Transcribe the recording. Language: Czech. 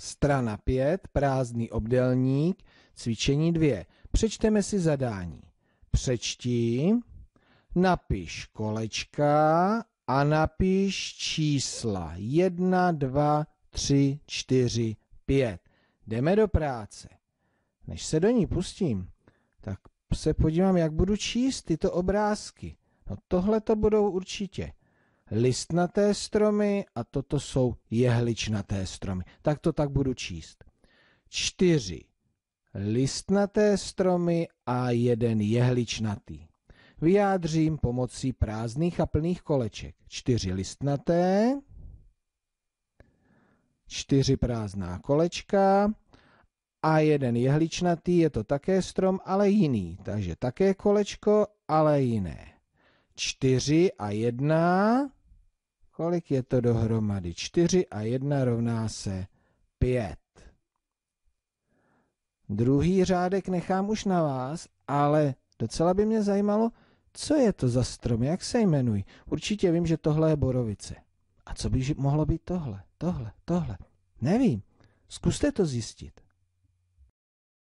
Strana 5, prázdný obdelník, cvičení 2. Přečteme si zadání. Přečti, napiš kolečka a napiš čísla 1, 2, 3, 4, 5. Jdeme do práce. Než se do ní pustím, tak se podívám, jak budu číst tyto obrázky. No tohle to budou určitě listnaté stromy a toto jsou jehličnaté stromy. Tak to tak budu číst. Čtyři listnaté stromy a jeden jehličnatý. Vyjádřím pomocí prázdných a plných koleček. Čtyři listnaté, čtyři prázdná kolečka a jeden jehličnatý, je to také strom, ale jiný. Takže také kolečko, ale jiné. Čtyři a jedna Kolik je to dohromady? 4 a 1 rovná se 5. Druhý řádek nechám už na vás, ale docela by mě zajímalo, co je to za strom, jak se jmenují. Určitě vím, že tohle je borovice. A co by mohlo být tohle, tohle, tohle? Nevím. Zkuste to zjistit.